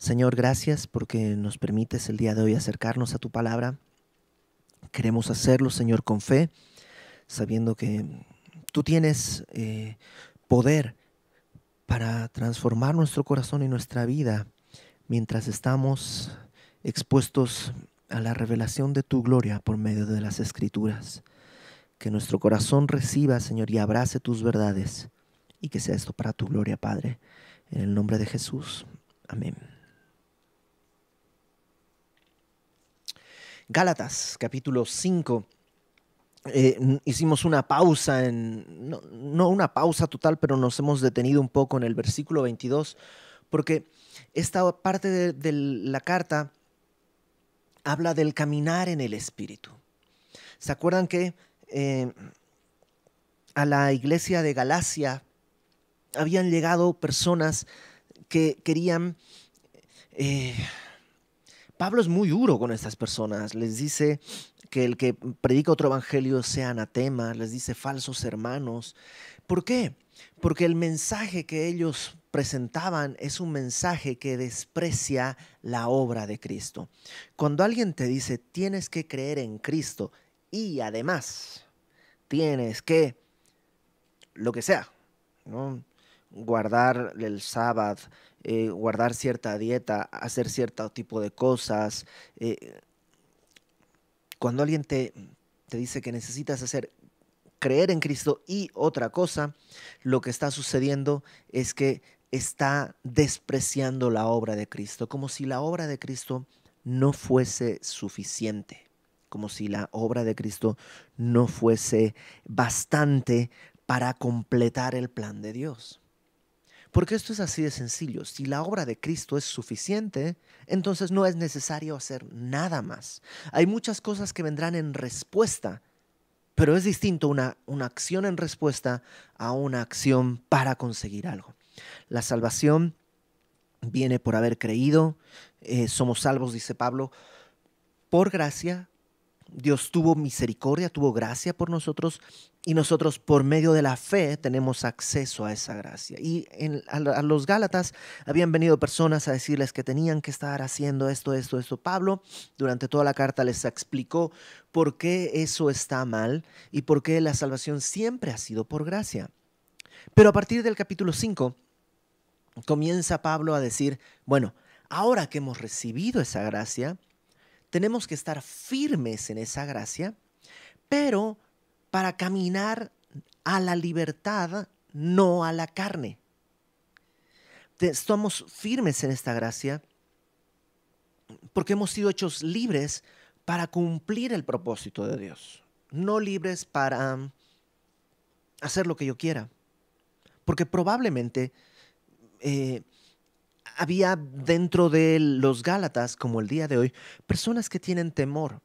Señor, gracias porque nos permites el día de hoy acercarnos a tu palabra. Queremos hacerlo, Señor, con fe, sabiendo que tú tienes eh, poder para transformar nuestro corazón y nuestra vida mientras estamos expuestos a la revelación de tu gloria por medio de las escrituras. Que nuestro corazón reciba, Señor, y abrace tus verdades, y que sea esto para tu gloria, Padre. En el nombre de Jesús. Amén. Gálatas capítulo 5. Eh, hicimos una pausa, no, una pausa total, pero nos hemos detenido un poco en el versículo 22, porque esta parte de, la carta habla del caminar en el Espíritu. ¿Se acuerdan que eh, a la iglesia de Galacia habían llegado personas que querían eh, Pablo es muy duro con estas personas, les dice que el que predica otro evangelio sea anatema, les dice falsos hermanos. ¿Por qué? Porque el mensaje que ellos presentaban es un mensaje que desprecia la obra de Cristo. Cuando alguien te dice tienes que creer en Cristo y además tienes que lo que sea, ¿no? guardar el sábado, eh, guardar cierta dieta, hacer cierto tipo de cosas. Eh, cuando alguien te, te dice que necesitas hacer creer en Cristo y otra cosa, lo que está sucediendo es que está despreciando la obra de Cristo, como si la obra de Cristo no fuese suficiente, como si la obra de Cristo no fuese bastante para completar el plan de Dios. Porque esto es así de sencillo. Si la obra de Cristo es suficiente, entonces no es necesario hacer nada más. Hay muchas cosas que vendrán en respuesta, pero es distinto una, una acción en respuesta a una acción para conseguir algo. La salvación viene por haber creído. Eh, somos salvos, dice Pablo, por gracia, Dios tuvo misericordia, tuvo gracia por nosotros y nosotros por medio de la fe tenemos acceso a esa gracia. Y a, a, los Gálatas habían venido personas a decirles que tenían que estar haciendo esto, esto, esto. Pablo durante toda la carta les explicó por qué eso está mal y por qué la salvación siempre ha sido por gracia. Pero a partir del capítulo 5 comienza Pablo a decir, bueno, ahora que hemos recibido esa gracia, tenemos que estar firmes en esa gracia, pero para caminar a la libertad, no a la carne. Estamos firmes en esta gracia porque hemos sido hechos libres para cumplir el propósito de Dios, no libres para hacer lo que yo quiera. Porque probablemente eh, había dentro de los Gálatas, como el día de hoy, personas que tienen temor.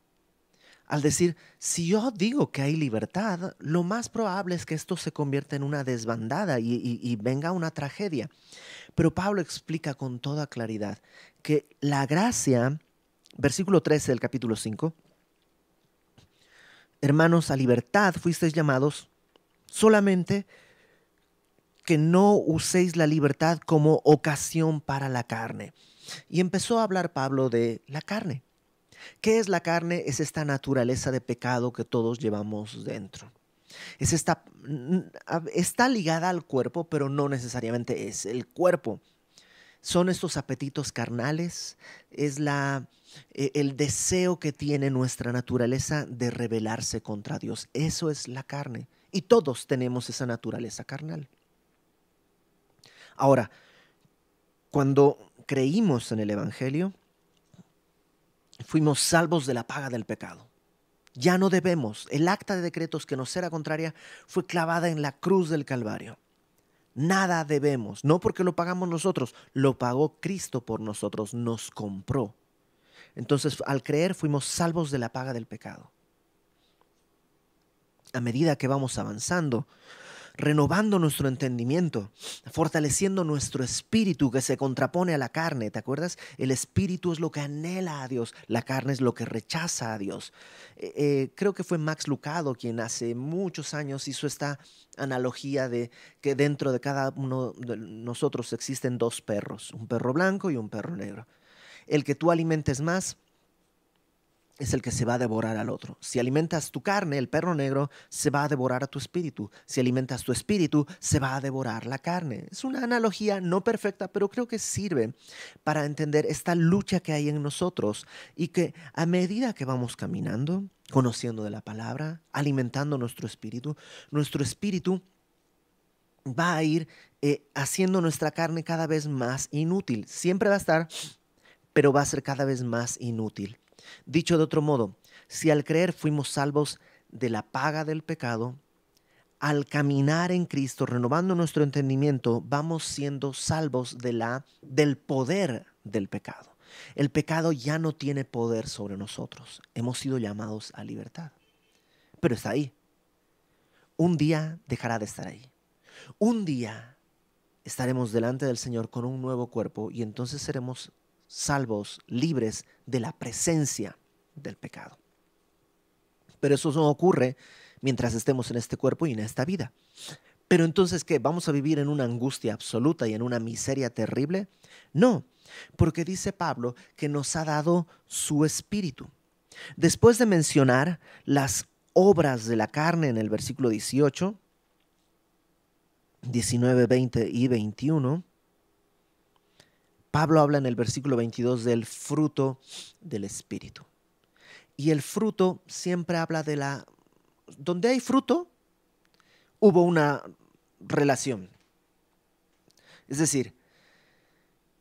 Al decir, si yo digo que hay libertad, lo más probable es que esto se convierta en una desbandada y, venga una tragedia. Pero Pablo explica con toda claridad que la gracia, versículo 13 del capítulo 5, hermanos, a libertad fuisteis llamados solamente que no uséis la libertad como ocasión para la carne. Y empezó a hablar Pablo de la carne. ¿Qué es la carne? Es esta naturaleza de pecado que todos llevamos dentro. Es esta, mm, está ligada al cuerpo, pero no necesariamente es el cuerpo. Son estos apetitos carnales, es la, e, el deseo que tiene nuestra naturaleza de rebelarse contra Dios. Eso es la carne. Y todos tenemos esa naturaleza carnal. Ahora, cuando creímos en el Evangelio, fuimos salvos de la paga del pecado. Ya no debemos. El acta de decretos que nos era contraria fue clavada en la cruz del Calvario. Nada debemos, no porque lo pagamos nosotros, lo pagó Cristo por nosotros, nos compró. Entonces, al creer, fuimos salvos de la paga del pecado. A medida que vamos avanzando, renovando nuestro entendimiento, fortaleciendo nuestro espíritu que se contrapone a la carne. ¿Te acuerdas? El espíritu es lo que anhela a Dios, la carne es lo que rechaza a Dios. Eh, eh, creo que fue Max Lucado quien hace muchos años hizo esta analogía de que dentro de cada uno de nosotros existen dos perros, un perro blanco y un perro negro. El que tú alimentes más es el que se va a devorar al otro. Si alimentas tu carne, el perro negro se va a devorar a tu espíritu. Si alimentas tu espíritu, se va a devorar la carne. Es una analogía no perfecta, pero creo que sirve para entender esta lucha que hay en nosotros y que a medida que vamos caminando, conociendo de la palabra, alimentando nuestro espíritu, nuestro espíritu va a ir eh, haciendo nuestra carne cada vez más inútil. Siempre va a estar, pero va a ser cada vez más inútil. Dicho de otro modo, si al creer fuimos salvos de la paga del pecado, al caminar en Cristo, renovando nuestro entendimiento, vamos siendo salvos de la, del poder del pecado. El pecado ya no tiene poder sobre nosotros. Hemos sido llamados a libertad. Pero está ahí. Un día dejará de estar ahí. Un día estaremos delante del Señor con un nuevo cuerpo y entonces seremos salvos, libres de la presencia del pecado. Pero eso no ocurre mientras estemos en este cuerpo y en esta vida. Pero entonces, ¿qué? ¿Vamos a vivir en una angustia absoluta y en una miseria terrible? No, porque dice Pablo que nos ha dado su espíritu. Después de mencionar las obras de la carne en el versículo 18, 19, 20 y 21, Pablo habla en el versículo 22 del fruto del Espíritu. Y el fruto siempre habla de la... Donde hay fruto, hubo una relación. Es decir,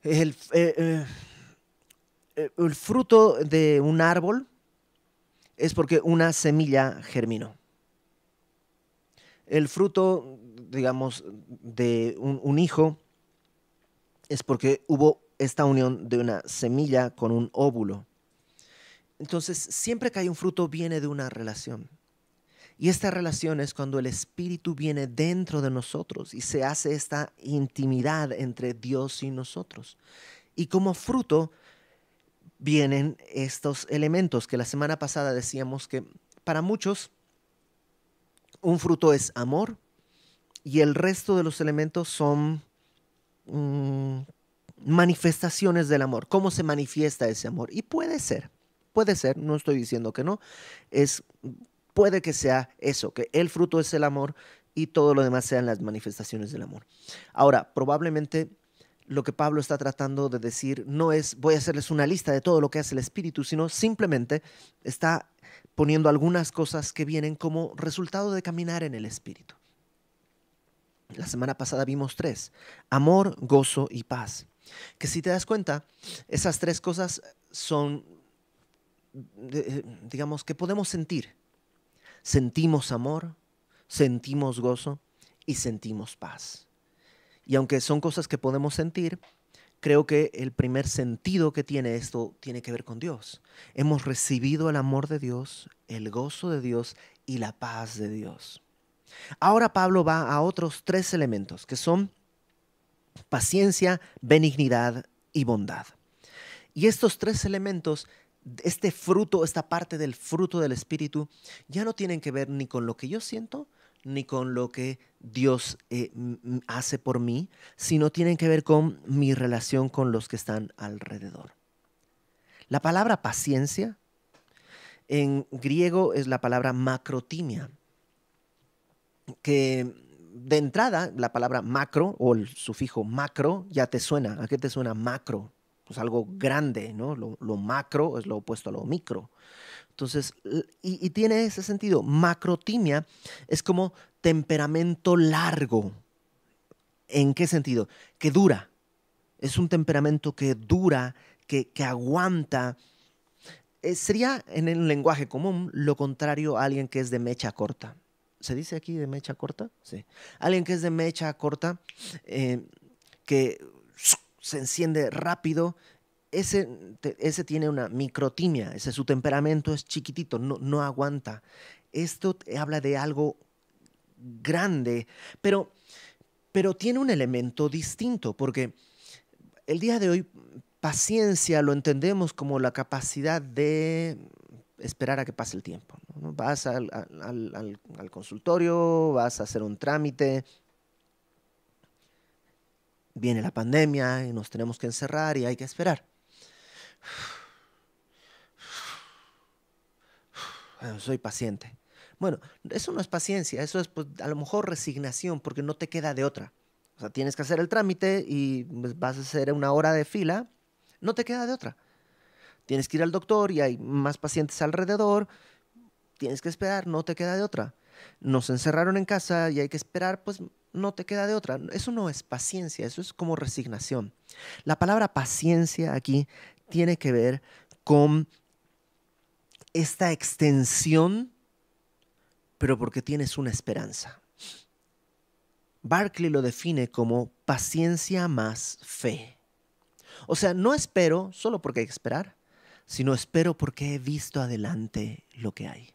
el, eh, eh, eh, fruto de un árbol es porque una semilla germinó. El fruto, digamos, de un, un hijo es porque hubo esta unión de una semilla con un óvulo. Entonces, siempre que hay un fruto viene de una relación. Y esta relación es cuando el Espíritu viene dentro de nosotros y se hace esta intimidad entre Dios y nosotros. Y como fruto vienen estos elementos que la semana pasada decíamos que para muchos un fruto es amor y el resto de los elementos son mm, manifestaciones del amor, cómo se manifiesta ese amor. Y puede ser, puede ser, no estoy diciendo que no, es, puede que sea eso, que el fruto es el amor y todo lo demás sean las manifestaciones del amor. Ahora, probablemente lo que Pablo está tratando de decir no es voy a hacerles una lista de todo lo que hace el Espíritu, sino simplemente está poniendo algunas cosas que vienen como resultado de caminar en el Espíritu. La semana pasada vimos tres, amor, gozo y paz. Que si te das cuenta, esas tres cosas son, eh, digamos, que podemos sentir. Sentimos amor, sentimos gozo y sentimos paz. Y aunque son cosas que podemos sentir, creo que el primer sentido que tiene esto tiene que ver con Dios. Hemos recibido el amor de Dios, el gozo de Dios y la paz de Dios. Ahora Pablo va a otros tres elementos que son paciencia, benignidad y bondad. Y estos tres elementos, este fruto, esta parte del fruto del Espíritu, ya no tienen que ver ni con lo que yo siento, ni con lo que Dios eh, hace por mí, sino tienen que ver con mi relación con los que están alrededor. La palabra paciencia en griego es la palabra macrotimia, que de entrada, la palabra macro o el sufijo macro ya te suena. ¿A qué te suena macro? Pues algo grande, ¿no? Lo, macro es lo opuesto a lo micro. Entonces, y, tiene ese sentido. Macrotimia es como temperamento largo. ¿En qué sentido? Que dura. Es un temperamento que dura, que, aguanta. Eh, sería en el lenguaje común lo contrario a alguien que es de mecha corta. ¿Se dice aquí de mecha corta? Sí. Alguien que es de mecha corta, eh, que se enciende rápido, ese, ese, tiene una microtimia, ese su temperamento es chiquitito, no, no aguanta. Esto te habla de algo grande, pero, pero tiene un elemento distinto, porque el día de hoy paciencia lo entendemos como la capacidad de esperar a que pase el tiempo. Vas al, consultorio, vas a hacer un trámite, viene la pandemia y nos tenemos que encerrar y hay que esperar. soy paciente. Bueno, eso no es paciencia, eso es pues, a lo mejor resignación porque no te queda de otra. O sea, tienes que hacer el trámite y pues, vas a hacer una hora de fila, no te queda de otra. Tienes que ir al doctor y hay más pacientes alrededor, tienes que esperar, no te queda de otra. Nos encerraron en casa y hay que esperar, pues no te queda de otra. Eso no es paciencia, eso es como resignación. La palabra paciencia aquí tiene que ver con esta extensión, pero porque tienes una esperanza. Barclay lo define como paciencia más fe. O sea, no espero solo porque hay que esperar, sino espero porque he visto adelante lo que hay.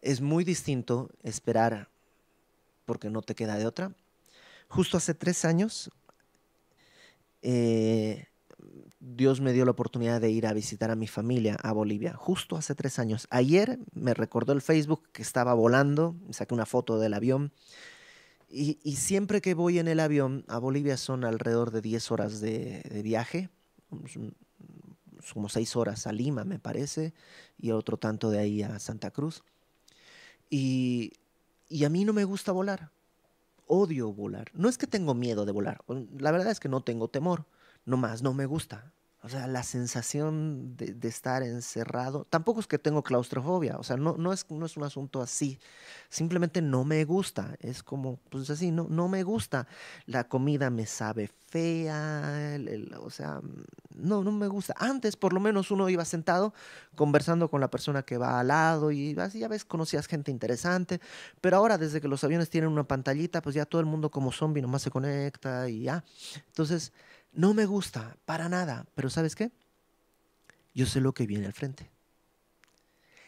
Es muy distinto esperar porque no te queda de otra. Justo hace tres años, eh, Dios me dio la oportunidad de ir a visitar a mi familia a Bolivia, justo hace tres años. Ayer me recordó el Facebook que estaba volando, saqué una foto del avión. Y, siempre que voy en el avión a Bolivia son alrededor de 10 horas de, de viaje, como seis horas a Lima, me parece, y otro tanto de ahí a Santa Cruz. Y, y a mí no me gusta volar, odio volar. No es que tengo miedo de volar, la verdad es que no tengo temor, nomás no me gusta, o sea, la sensación de, estar encerrado. Tampoco es que tengo claustrofobia, o sea, no, no, es, no es un asunto así. Simplemente no me gusta. Es como, pues así, no, no me gusta. La comida me sabe fea, o sea, no, no me gusta. Antes, por lo menos, uno iba sentado conversando con la persona que va al lado y así, ya ves, conocías gente interesante. Pero ahora, desde que los aviones tienen una pantallita, pues ya todo el mundo como zombie nomás se conecta y ya. Entonces, no me gusta, para nada, pero ¿sabes qué? Yo sé lo que viene al frente.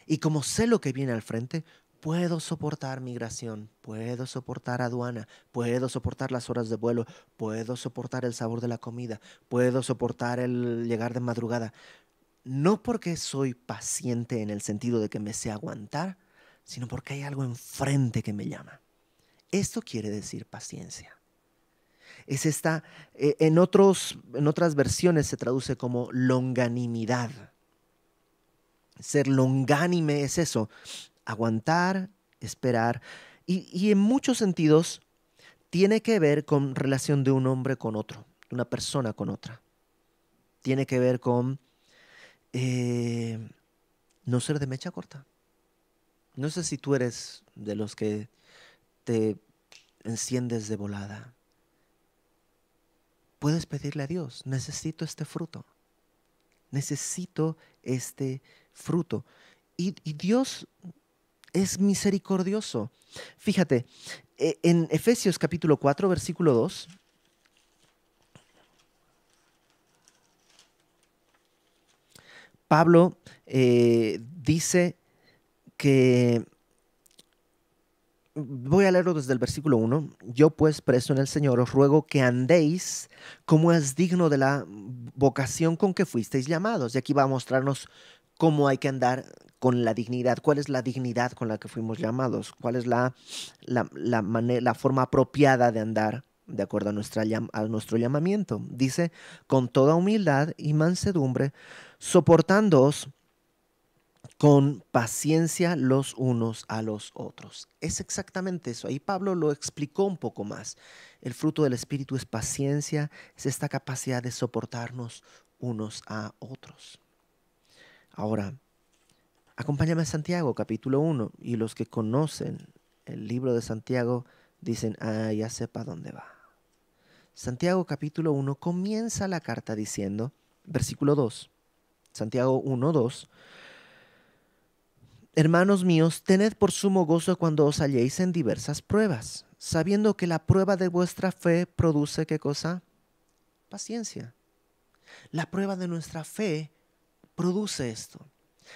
Y como sé lo que viene al frente, puedo soportar migración, puedo soportar aduana, puedo soportar las horas de vuelo, puedo soportar el sabor de la comida, puedo soportar el llegar de madrugada. No porque soy paciente en el sentido de que me sé aguantar, sino porque hay algo enfrente que me llama. Esto quiere decir paciencia es esta, eh, en, en otras versiones se traduce como longanimidad. Ser longánime es eso, aguantar, esperar. Y, en muchos sentidos tiene que ver con relación de un hombre con otro, de una persona con otra. Tiene que ver con eh, no ser de mecha corta. No sé si tú eres de los que te enciendes de volada puedes pedirle a Dios, necesito este fruto, necesito este fruto. Y, Dios es misericordioso. Fíjate, e, en Efesios capítulo 4, versículo 2, Pablo eh, dice que voy a leerlo desde el versículo 1. Yo pues, preso en el Señor, os ruego que andéis como es digno de la vocación con que fuisteis llamados. Y aquí va a mostrarnos cómo hay que andar con la dignidad, cuál es la dignidad con la que fuimos llamados, cuál es la, la, forma apropiada de andar de acuerdo a, a nuestro llamamiento. Dice, con toda humildad y mansedumbre, soportándoos con paciencia los unos a los otros. Es exactamente eso. Ahí Pablo lo explicó un poco más. El fruto del Espíritu es paciencia, es esta capacidad de soportarnos unos a otros. Ahora, acompáñame a Santiago, capítulo 1, y los que conocen el libro de Santiago dicen, ah, ya sepa dónde va. Santiago capítulo 1 comienza la carta diciendo, versículo 2, Santiago 1, 2, Hermanos míos, tened por sumo gozo cuando os halléis en diversas pruebas, sabiendo que la prueba de vuestra fe produce qué cosa? Paciencia. La prueba de nuestra fe produce esto.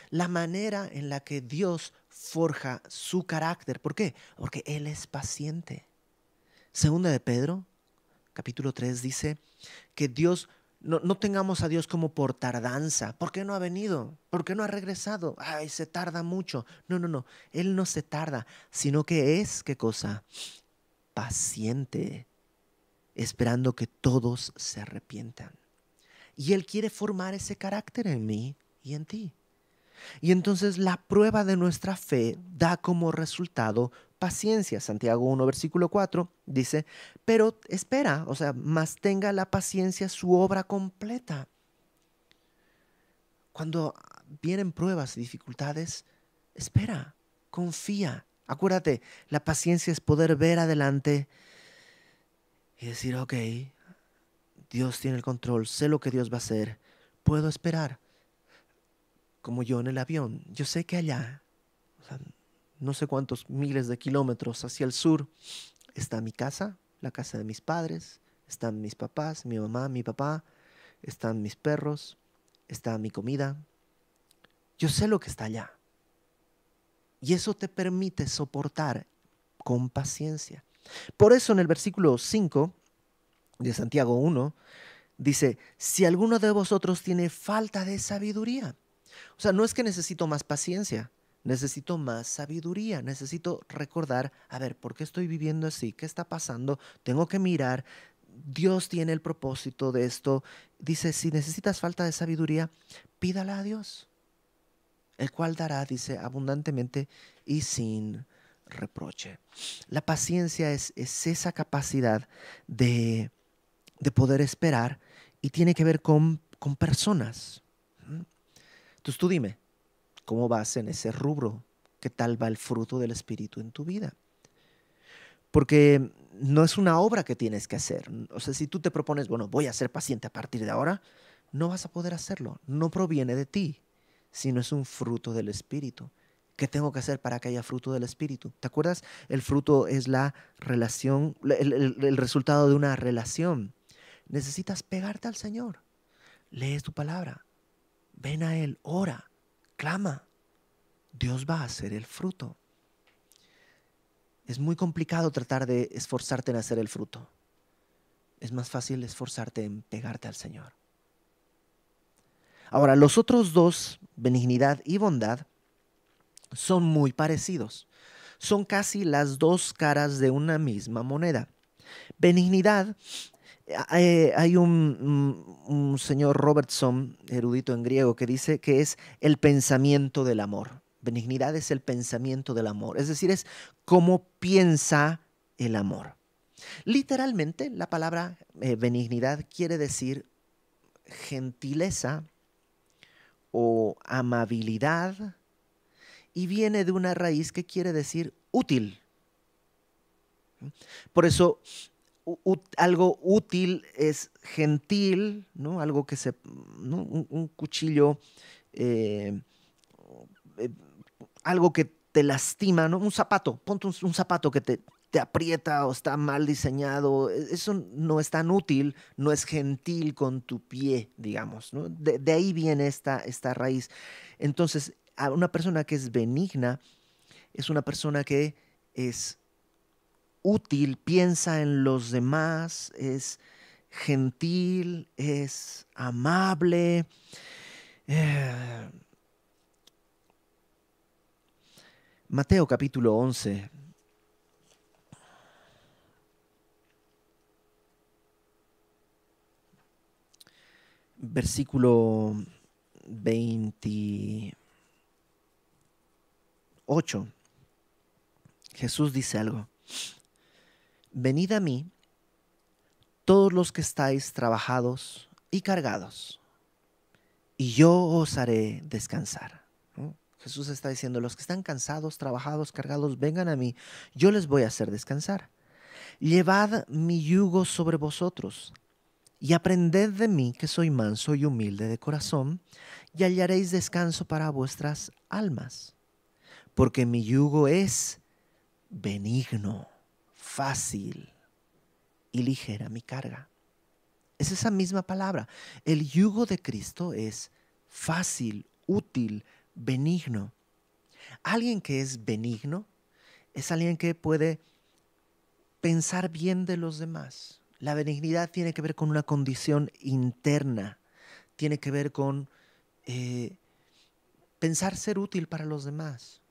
La manera en la que Dios forja su carácter. ¿Por qué? Porque Él es paciente. Segunda de Pedro, capítulo 3, dice que Dios no, tengamos a Dios como por tardanza. ¿Por qué no ha venido? ¿Por qué no ha regresado? Ay, se tarda mucho. No, no, no. Él no se tarda, sino que es, ¿qué cosa? Paciente, esperando que todos se arrepientan. Y Él quiere formar ese carácter en mí y en ti. Y entonces la prueba de nuestra fe da como resultado paciencia. Santiago 1, versículo 4 dice, pero espera, o sea, más tenga la paciencia su obra completa. Cuando vienen pruebas y dificultades, espera, confía. Acuérdate, la paciencia es poder ver adelante y decir, ok, Dios tiene el control, sé lo que Dios va a hacer, puedo esperar. Como yo en el avión, yo sé que allá no sé cuántos miles de kilómetros hacia el sur, está mi casa, la casa de mis padres, están mis papás, mi mamá, mi papá, están mis perros, está mi comida. Yo sé lo que está allá. Y eso te permite soportar con paciencia. Por eso en el versículo 5 de Santiago 1 dice, si alguno de vosotros tiene falta de sabiduría, o sea, no es que necesito más paciencia, necesito más sabiduría, necesito recordar, a ver, ¿por qué estoy viviendo así? ¿Qué está pasando? Tengo que mirar. Dios tiene el propósito de esto. Dice, si necesitas falta de sabiduría, pídala a Dios, el cual dará, dice, abundantemente y sin reproche. La paciencia es, es esa capacidad de, poder esperar y tiene que ver con, con personas. Entonces tú dime, ¿Cómo vas en ese rubro? ¿Qué tal va el fruto del Espíritu en tu vida? Porque no es una obra que tienes que hacer. O sea, si tú te propones, bueno, voy a ser paciente a partir de ahora, no vas a poder hacerlo. No proviene de ti, sino es un fruto del Espíritu. ¿Qué tengo que hacer para que haya fruto del Espíritu? ¿Te acuerdas? El fruto es la relación, el, el resultado de una relación. Necesitas pegarte al Señor. Lees tu palabra. Ven a Él, ora. Clama. Dios va a hacer el fruto. Es muy complicado tratar de esforzarte en hacer el fruto. Es más fácil esforzarte en pegarte al Señor. Ahora, los otros dos, benignidad y bondad, son muy parecidos. Son casi las dos caras de una misma moneda. Benignidad eh, hay, mm, un, señor Robertson, erudito en griego, que dice que es el pensamiento del amor. Benignidad es el pensamiento del amor, es decir, es cómo piensa el amor. Literalmente, la palabra eh, benignidad quiere decir gentileza o amabilidad y viene de una raíz que quiere decir útil. Por eso algo útil es gentil, ¿no? Algo que se. Un, cuchillo. Eh, eh, algo que te lastima, ¿no? Un zapato. Ponte un, zapato que te, te aprieta o está mal diseñado. E, eso no es tan útil, no es gentil con tu pie, digamos. De, ahí viene esta, esta raíz. Entonces, a una persona que es benigna es una persona que es útil, piensa en los demás, es gentil, es amable. Eh. Mateo capítulo 11. Versículo 28. Jesús dice algo. Venid a mí, todos los que estáis trabajados y cargados, y yo os haré descansar. Jesús está diciendo, los que están cansados, trabajados, cargados, vengan a mí, yo les voy a hacer descansar. Llevad mi yugo sobre vosotros y aprended de mí que soy manso y humilde de corazón, y hallaréis descanso para vuestras almas, porque mi yugo es benigno fácil y ligera mi carga. Es esa misma palabra. El yugo de Cristo es fácil, útil, benigno. Alguien que es benigno es alguien que puede pensar bien de los demás. La benignidad tiene que ver con una condición interna, tiene que ver con eh, pensar ser útil para los demás.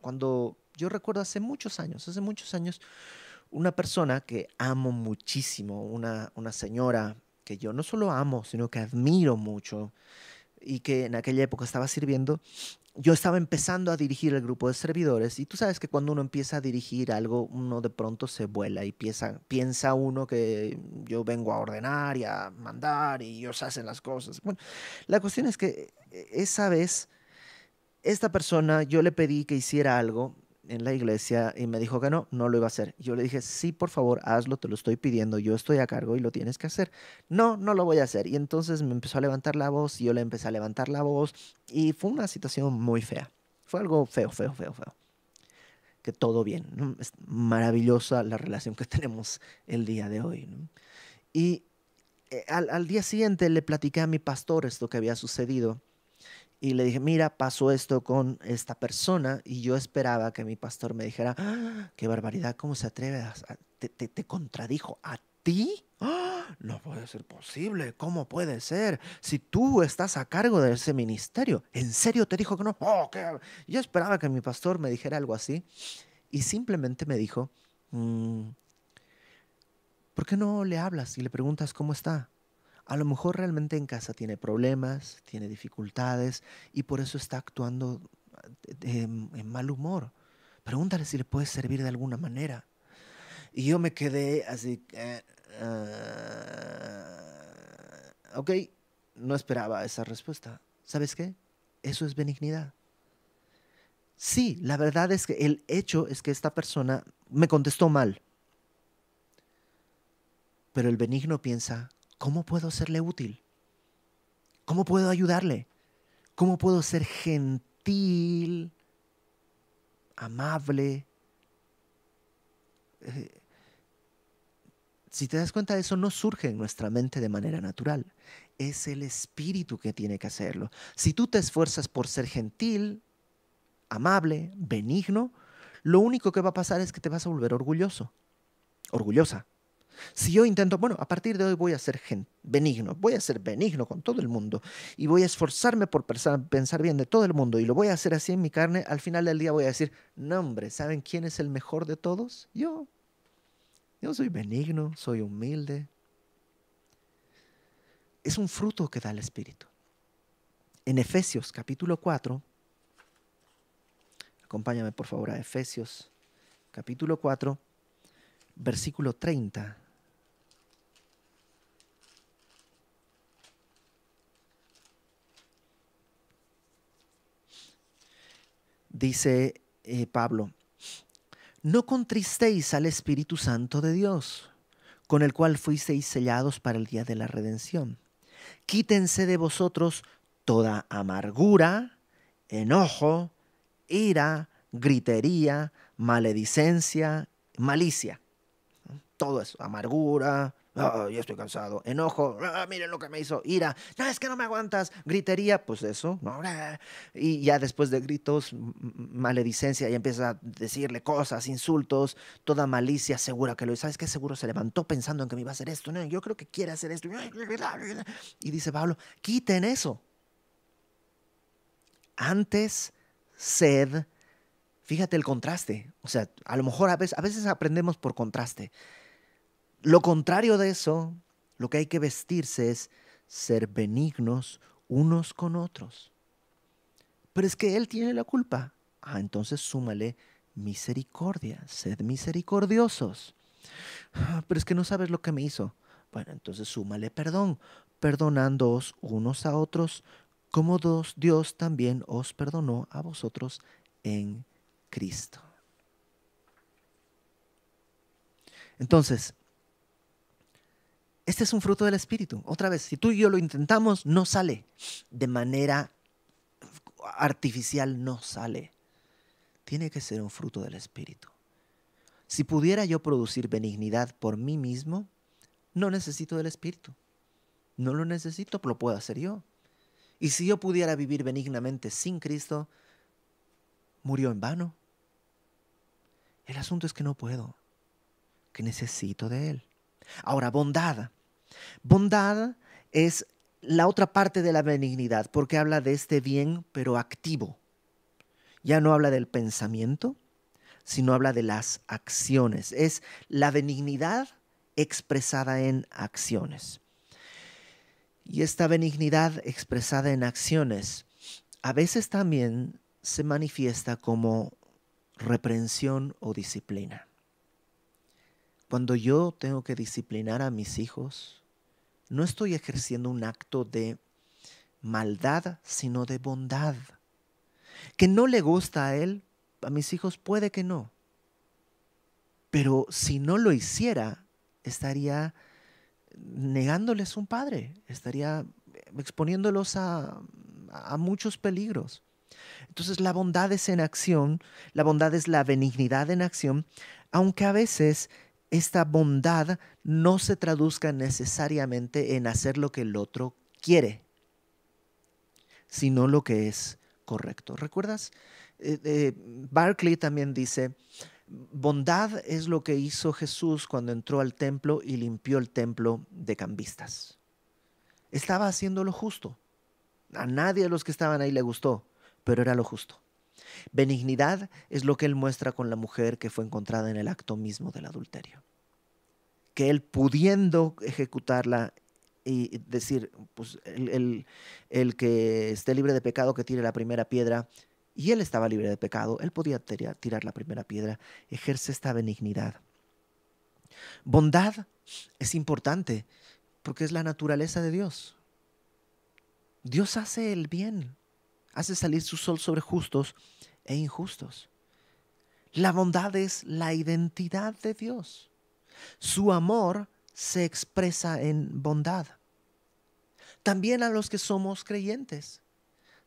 Cuando yo recuerdo hace muchos años, hace muchos años, una persona que amo muchísimo, una, señora que yo no solo amo, sino que admiro mucho y que en aquella época estaba sirviendo, yo estaba empezando a dirigir el grupo de servidores y tú sabes que cuando uno empieza a dirigir algo, uno de pronto se vuela y piensa, piensa uno que yo vengo a ordenar y a mandar y ellos hacen las cosas. Bueno, la cuestión es que esa vez, esta persona, yo le pedí que hiciera algo en la iglesia y me dijo que no, no lo iba a hacer. Yo le dije, sí, por favor, hazlo, te lo estoy pidiendo, yo estoy a cargo y lo tienes que hacer. No, no lo voy a hacer. Y entonces me empezó a levantar la voz y yo le empecé a levantar la voz y fue una situación muy fea. Fue algo feo, feo, feo, feo. Que todo bien. ¿no? Es maravillosa la relación que tenemos el día de hoy. ¿no? Y eh, al, al día siguiente le platicé a mi pastor esto que había sucedido y le dije, mira, pasó esto con esta persona y yo esperaba que mi pastor me dijera, ¡Ah! qué barbaridad, ¿cómo se atreve? A, te, contradijo a ti. ¡Ah! no puede ser posible, ¿cómo puede ser? Si tú estás a cargo de ese ministerio, ¿en serio te dijo que no? ¡Oh, yo esperaba que mi pastor me dijera algo así y simplemente me dijo, mm, ¿por qué no le hablas y le preguntas cómo está? a lo mejor realmente en casa tiene problemas, tiene dificultades y por eso está actuando eh, em, en, mal humor. Pregúntale si le puede servir de alguna manera. Y yo me quedé así, eh, ah, ok, no esperaba esa respuesta. ¿Sabes qué? Eso es benignidad. Sí, la verdad es que el hecho es que esta persona me contestó mal. Pero el benigno piensa, ¿cómo puedo serle útil? ¿Cómo puedo ayudarle? ¿Cómo puedo ser gentil, amable? Eh, si te das cuenta, eso no surge en nuestra mente de manera natural. Es el espíritu que tiene que hacerlo. Si tú te esfuerzas por ser gentil, amable, benigno, lo único que va a pasar es que te vas a volver orgulloso, orgullosa. Si yo intento, bueno, a partir de hoy voy a ser benigno, voy a ser benigno con todo el mundo y voy a esforzarme por pensar bien de todo el mundo y lo voy a hacer así en mi carne, al final del día voy a decir, no hombre, ¿saben quién es el mejor de todos? Yo. Yo soy benigno, soy humilde. Es un fruto que da el Espíritu. En Efesios capítulo 4, acompáñame por favor a Efesios capítulo 4, versículo 30. dice eh, Pablo, no contristéis al Espíritu Santo de Dios, con el cual fuisteis sellados para el día de la redención. Quítense de vosotros toda amargura, enojo, ira, gritería, maledicencia, malicia. Todo eso, amargura, ya estoy cansado, enojo, ah, miren lo que me hizo, ira, no, es que no me aguantas, gritería, pues eso, y ya después de gritos, maledicencia, ya empieza a decirle cosas, insultos, toda malicia segura que lo hizo, ¿sabes qué? Seguro se levantó pensando en que me iba a hacer esto, yo creo que quiere hacer esto, y dice Pablo, quiten eso. Antes, sed, fíjate el contraste, o sea, a lo mejor a veces aprendemos por contraste. Lo contrario de eso, lo que hay que vestirse es ser benignos unos con otros. Pero es que Él tiene la culpa. Ah, entonces súmale misericordia, sed misericordiosos. Ah, pero es que no sabes lo que me hizo. Bueno, entonces súmale perdón, perdonándoos unos a otros, como Dios también os perdonó a vosotros en Cristo. Entonces, este es un fruto del Espíritu. Otra vez, si tú y yo lo intentamos, no sale. De manera artificial no sale. Tiene que ser un fruto del Espíritu. Si pudiera yo producir benignidad por mí mismo, no necesito del Espíritu. No lo necesito, lo puedo hacer yo. Y si yo pudiera vivir benignamente sin Cristo, murió en vano. El asunto es que no puedo, que necesito de Él. Ahora, bondad. Bondad es la otra parte de la benignidad, porque habla de este bien, pero activo. Ya no habla del pensamiento, sino habla de las acciones. Es la benignidad expresada en acciones. Y esta benignidad expresada en acciones a veces también se manifiesta como reprensión o disciplina. Cuando yo tengo que disciplinar a mis hijos, no estoy ejerciendo un acto de maldad, sino de bondad. Que no le gusta a él, a mis hijos puede que no. Pero si no lo hiciera, estaría negándoles un padre, estaría exponiéndolos a, a muchos peligros. Entonces la bondad es en acción, la bondad es la benignidad en acción, aunque a veces esta bondad no se traduzca necesariamente en hacer lo que el otro quiere, sino lo que es correcto. ¿Recuerdas? Eh, eh, Barclay también dice, bondad es lo que hizo Jesús cuando entró al templo y limpió el templo de cambistas. Estaba haciendo lo justo. A nadie de los que estaban ahí le gustó, pero era lo justo. Benignidad es lo que él muestra con la mujer que fue encontrada en el acto mismo del adulterio. Que él pudiendo ejecutarla y decir, pues el, el, que esté libre de pecado que tire la primera piedra, y él estaba libre de pecado, él podía tirar la primera piedra, ejerce esta benignidad. Bondad es importante porque es la naturaleza de Dios. Dios hace el bien, hace salir su sol sobre justos e injustos. La bondad es la identidad de Dios. Su amor se expresa en bondad. También a los que somos creyentes.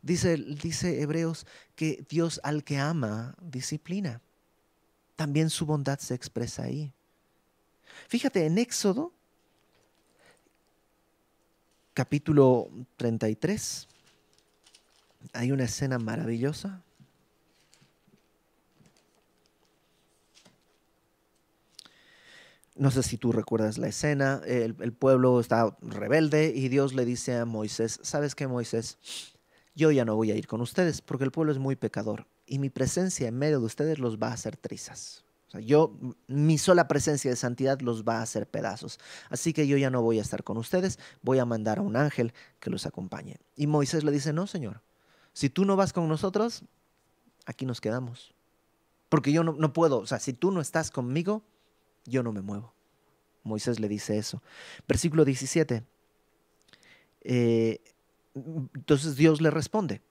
Dice, dice Hebreos que Dios al que ama disciplina. También su bondad se expresa ahí. Fíjate, en Éxodo capítulo 33, hay una escena maravillosa no sé si tú recuerdas la escena, el, pueblo está rebelde y Dios le dice a Moisés, ¿sabes qué Moisés? Yo ya no voy a ir con ustedes porque el pueblo es muy pecador y mi presencia en medio de ustedes los va a hacer trizas. yo, mi sola presencia de santidad los va a hacer pedazos. Así que yo ya no voy a estar con ustedes, voy a mandar a un ángel que los acompañe. Y Moisés le dice, no, Señor, si tú no vas con nosotros, aquí nos quedamos. Porque yo no, no puedo, o sea, si tú no estás conmigo, yo no me muevo. Moisés le dice eso. Versículo 17. Eh, entonces Dios le responde.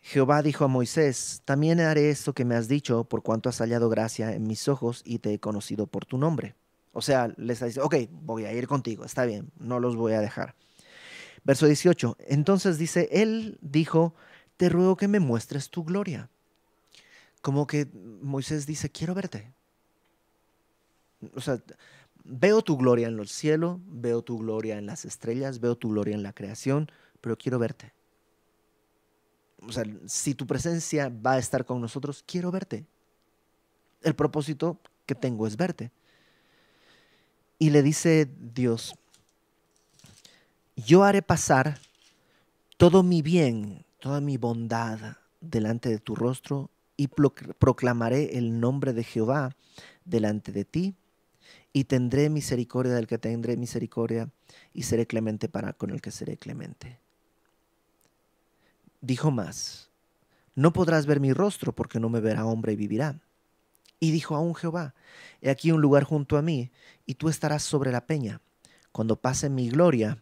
Jehová dijo a Moisés, también haré esto que me has dicho, por cuanto has hallado gracia en mis ojos y te he conocido por tu nombre. O sea, les dice, ok, voy a ir contigo, está bien, no los voy a dejar. Verso 18. Entonces dice, él dijo, te ruego que me muestres tu gloria. Como que Moisés dice, quiero verte. O sea, veo tu gloria en los cielos, veo tu gloria en las estrellas, veo tu gloria en la creación, pero quiero verte. O sea, si tu presencia va a estar con nosotros, quiero verte. El propósito que tengo es verte. Y le dice Dios, yo haré pasar todo mi bien, toda mi bondad delante de tu rostro y proclamaré el nombre de Jehová delante de ti y tendré misericordia del que tendré misericordia y seré clemente para con el que seré clemente. Dijo más, no podrás ver mi rostro porque no me verá hombre y vivirá. Y dijo aún Jehová, he aquí un lugar junto a mí y tú estarás sobre la peña. Cuando pase mi gloria,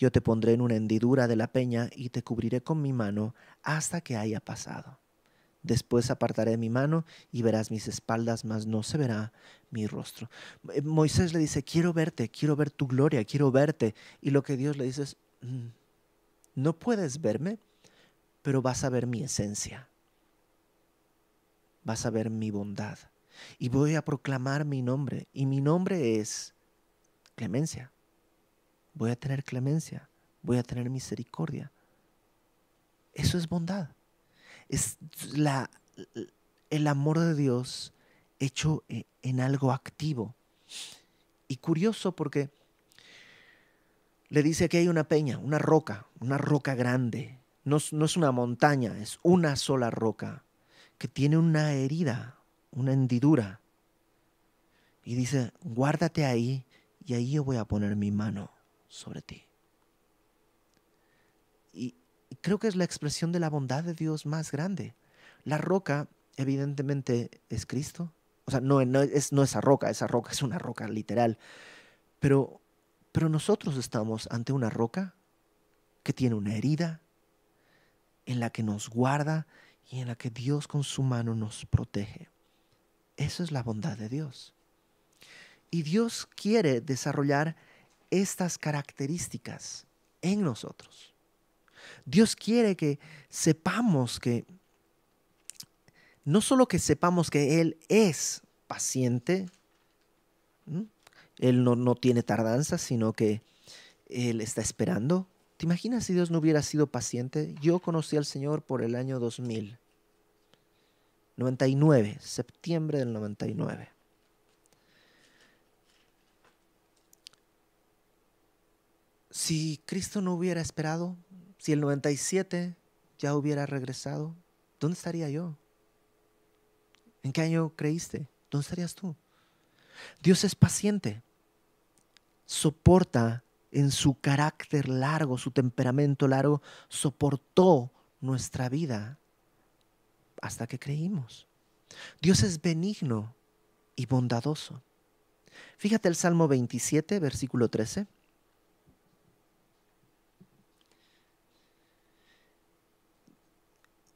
yo te pondré en una hendidura de la peña y te cubriré con mi mano hasta que haya pasado. Después apartaré mi mano y verás mis espaldas, mas no se verá mi rostro. Eh, Moisés le dice, quiero verte, quiero ver tu gloria, quiero verte. Y lo que Dios le dice es, mm, no puedes verme, pero vas a ver mi esencia. Vas a ver mi bondad. Y voy a proclamar mi nombre. Y mi nombre es clemencia voy a tener clemencia, voy a tener misericordia. Eso es bondad. Es la, el amor de Dios hecho eh, en algo activo. Y curioso porque le dice que hay una peña, una roca, una roca grande. No, no es una montaña, es una sola roca que tiene una herida, una hendidura. Y dice, guárdate ahí y ahí yo voy a poner mi mano sobre ti. Y creo que es la expresión de la bondad de Dios más grande. La roca, evidentemente, es Cristo. O sea, no, es, no esa roca, esa roca es una roca literal. Pero, pero nosotros estamos ante una roca que tiene una herida, en la que nos guarda y en la que Dios con su mano nos protege. Eso es la bondad de Dios. Y Dios quiere desarrollar estas características en nosotros. Dios quiere que sepamos que, no solo que sepamos que Él es paciente, Él no, no tiene tardanza, sino que Él está esperando. ¿Te imaginas si Dios no hubiera sido paciente? Yo conocí al Señor por el año 2000, 99, septiembre del 99. si Cristo no hubiera esperado, si el 97 ya hubiera regresado, ¿dónde estaría yo? ¿En qué año creíste? ¿Dónde estarías tú? Dios es paciente, soporta en su carácter largo, su temperamento largo, soportó nuestra vida hasta que creímos. Dios es benigno y bondadoso. Fíjate el Salmo 27, versículo 13.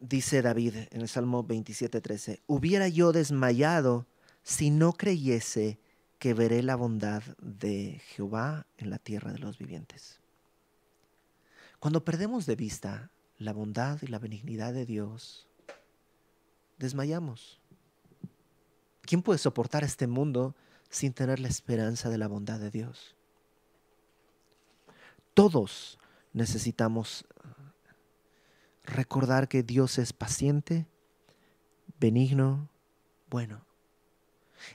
dice David en el Salmo 27:13, hubiera yo desmayado si no creyese que veré la bondad de Jehová en la tierra de los vivientes. Cuando perdemos de vista la bondad y la benignidad de Dios, desmayamos. ¿Quién puede soportar este mundo sin tener la esperanza de la bondad de Dios? Todos necesitamos recordar que Dios es paciente, benigno, bueno.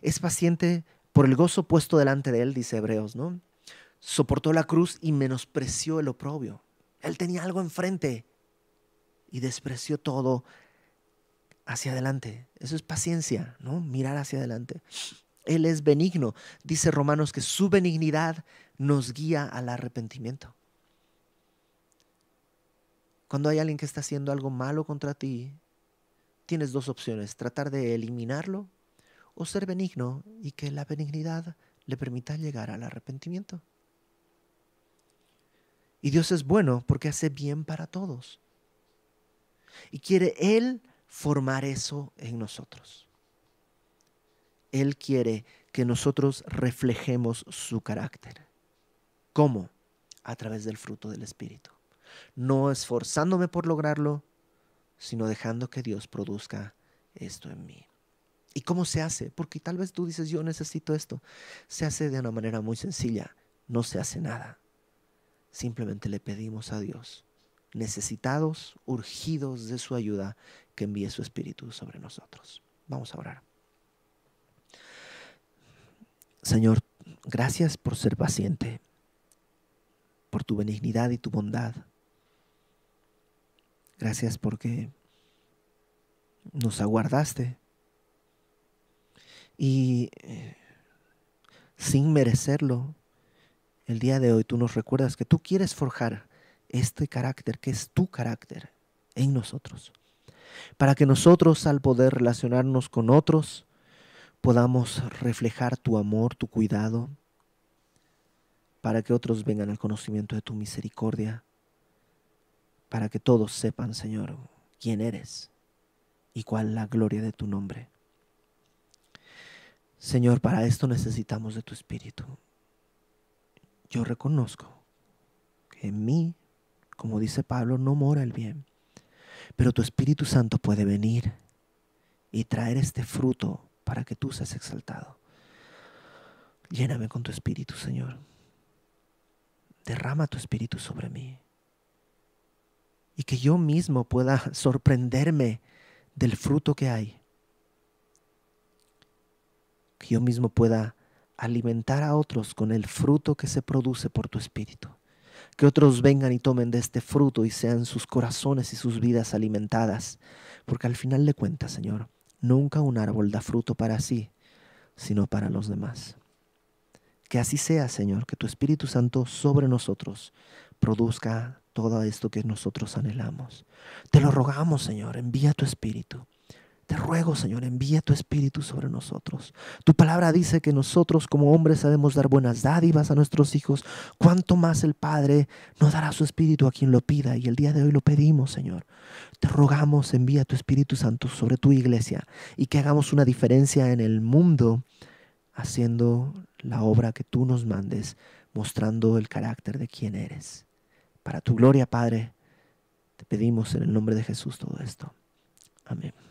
Es paciente por el gozo puesto delante de él, dice Hebreos, ¿no? Soportó la cruz y menospreció el oprobio. Él tenía algo enfrente y despreció todo hacia adelante. Eso es paciencia, ¿no? Mirar hacia adelante. Él es benigno. Dice Romanos que su benignidad nos guía al arrepentimiento. Cuando hay alguien que está haciendo algo malo contra ti, tienes dos opciones, tratar de eliminarlo o ser benigno y que la benignidad le permita llegar al arrepentimiento. Y Dios es bueno porque hace bien para todos. Y quiere Él formar eso en nosotros. Él quiere que nosotros reflejemos su carácter. ¿Cómo? A través del fruto del Espíritu no esforzándome por lograrlo, sino dejando que Dios produzca esto en mí. ¿Y cómo se hace? Porque tal vez tú dices, yo necesito esto. Se hace de una manera muy sencilla, no se hace nada. Simplemente le pedimos a Dios, necesitados, urgidos de su ayuda, que envíe su Espíritu sobre nosotros. Vamos a orar. Señor, gracias por ser paciente, por tu benignidad y tu bondad. Gracias porque nos aguardaste. Y eh, sin merecerlo, el día de hoy tú nos recuerdas que tú quieres forjar este carácter, que es tu carácter, en nosotros. Para que nosotros al poder relacionarnos con otros, podamos reflejar tu amor, tu cuidado, para que otros vengan al conocimiento de tu misericordia para que todos sepan, Señor, quién eres y cuál la gloria de tu nombre. Señor, para esto necesitamos de tu Espíritu. Yo reconozco que en mí, como dice Pablo, no mora el bien, pero tu Espíritu Santo puede venir y traer este fruto para que tú seas exaltado. Lléname con tu Espíritu, Señor. Derrama tu Espíritu sobre mí y que yo mismo pueda sorprenderme del fruto que hay. Que yo mismo pueda alimentar a otros con el fruto que se produce por tu espíritu. Que otros vengan y tomen de este fruto y sean sus corazones y sus vidas alimentadas. Porque al final de cuentas, Señor, nunca un árbol da fruto para sí, sino para los demás. Que así sea, Señor, que tu Espíritu Santo sobre nosotros produzca todo esto que nosotros anhelamos. Te lo rogamos, Señor, envía tu Espíritu. Te ruego, Señor, envía tu Espíritu sobre nosotros. Tu palabra dice que nosotros como hombres sabemos dar buenas dádivas a nuestros hijos. Cuanto más el Padre nos dará su Espíritu a quien lo pida. Y el día de hoy lo pedimos, Señor. Te rogamos, envía tu Espíritu Santo sobre tu iglesia y que hagamos una diferencia en el mundo haciendo la obra que tú nos mandes, mostrando el carácter de quien eres. Para tu gloria, Padre, te pedimos en el nombre de Jesús todo esto. Amén.